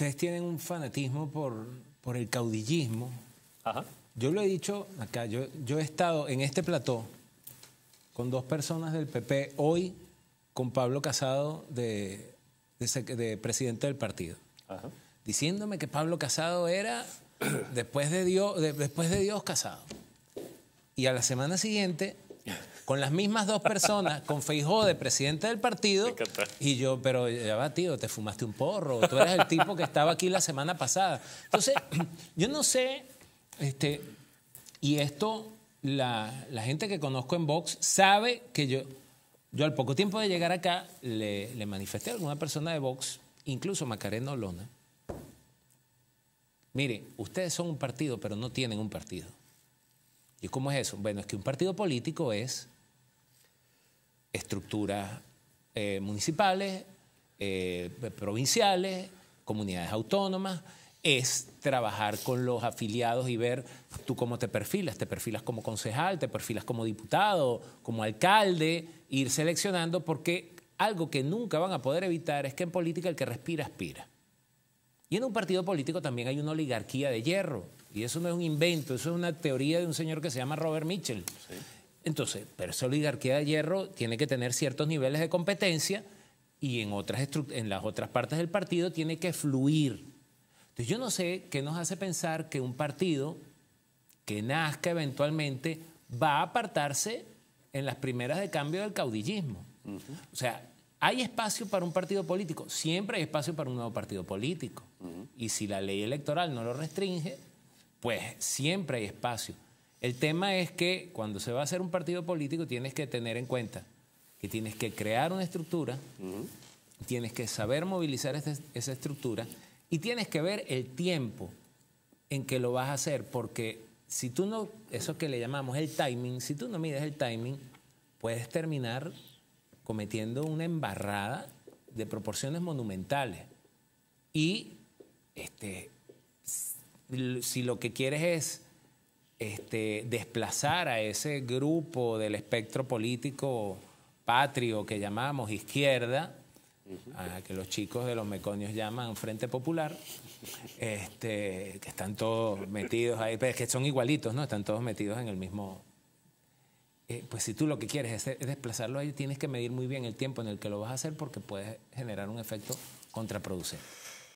ustedes tienen un fanatismo por, por el caudillismo. Ajá. Yo lo he dicho acá, yo, yo he estado en este plató con dos personas del PP, hoy con Pablo Casado, de, de, presidente del partido, diciéndome que Pablo Casado era después de Dios, después de Dios Casado. Y a la semana siguiente con las mismas dos personas, con Feijó de presidente del partido, y yo, pero ya va, tío, te fumaste un porro, tú eres el tipo que estaba aquí la semana pasada. Entonces, yo no sé, este, y esto, la, gente que conozco en Vox sabe que yo, yo al poco tiempo de llegar acá, le, le manifesté a alguna persona de Vox, incluso Macarena Olona, mire, ustedes son un partido, pero no tienen un partido. ¿Y cómo es eso? Bueno, es que un partido político es estructuras eh, municipales, eh, provinciales, comunidades autónomas, es trabajar con los afiliados y ver tú cómo te perfilas. Te perfilas como concejal, te perfilas como diputado, como alcalde, ir seleccionando porque algo que nunca van a poder evitar es que en política el que respira, aspira. Y en un partido político también hay una oligarquía de hierro y eso no es un invento, eso es una teoría de un señor que se llama Robert Mitchell. Entonces, pero esa oligarquía de hierro tiene que tener ciertos niveles de competencia y en, otras en las otras partes del partido tiene que fluir. Entonces, yo no sé qué nos hace pensar que un partido que nazca eventualmente va a apartarse en las primeras de cambio del caudillismo. O sea, hay espacio para un partido político, siempre hay espacio para un nuevo partido político. Y si la ley electoral no lo restringe, pues siempre hay espacio. El tema es que cuando se va a hacer un partido político tienes que tener en cuenta que tienes que crear una estructura, tienes que saber movilizar esa estructura y tienes que ver el tiempo en que lo vas a hacer, porque si tú no, eso que le llamamos el timing, si tú no mides el timing, puedes terminar cometiendo una embarrada de proporciones monumentales. Y este, si lo que quieres es este, desplazar a ese grupo del espectro político patrio que llamamos izquierda, a que los chicos de los meconios llaman Frente Popular, este, que están todos metidos ahí, pero pues, que son igualitos, ¿no? Están todos metidos en el mismo... Eh, pues si tú lo que quieres es, desplazarlo ahí, tienes que medir muy bien el tiempo en el que lo vas a hacer porque puede generar un efecto contraproducente.